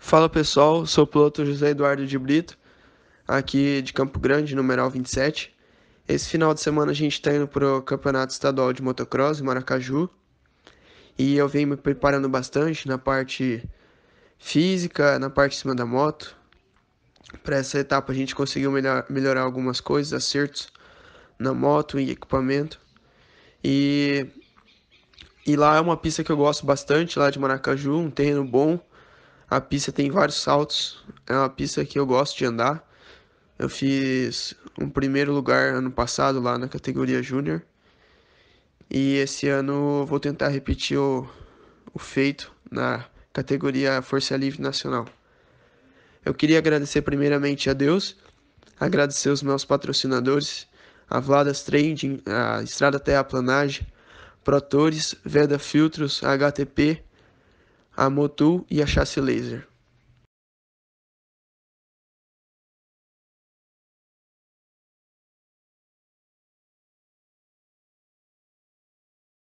Fala pessoal, sou o piloto José Eduardo de Brito, aqui de Campo Grande, numeral 27. Esse final de semana a gente está indo para o Campeonato Estadual de Motocross em Maracaju. E eu venho me preparando bastante na parte física, na parte de cima da moto. Para essa etapa a gente conseguiu melhor, melhorar algumas coisas, acertos na moto e equipamento. E, e lá é uma pista que eu gosto bastante, lá de Maracaju, um terreno bom a pista tem vários saltos, é uma pista que eu gosto de andar. Eu fiz um primeiro lugar ano passado lá na categoria Júnior. E esse ano vou tentar repetir o, o feito na categoria Força Livre Nacional. Eu queria agradecer primeiramente a Deus, agradecer os meus patrocinadores, a Vladas Trading, a Estrada Terra Planagem, Protores, Veda Filtros, HTP, a Motul e a Chassi Laser.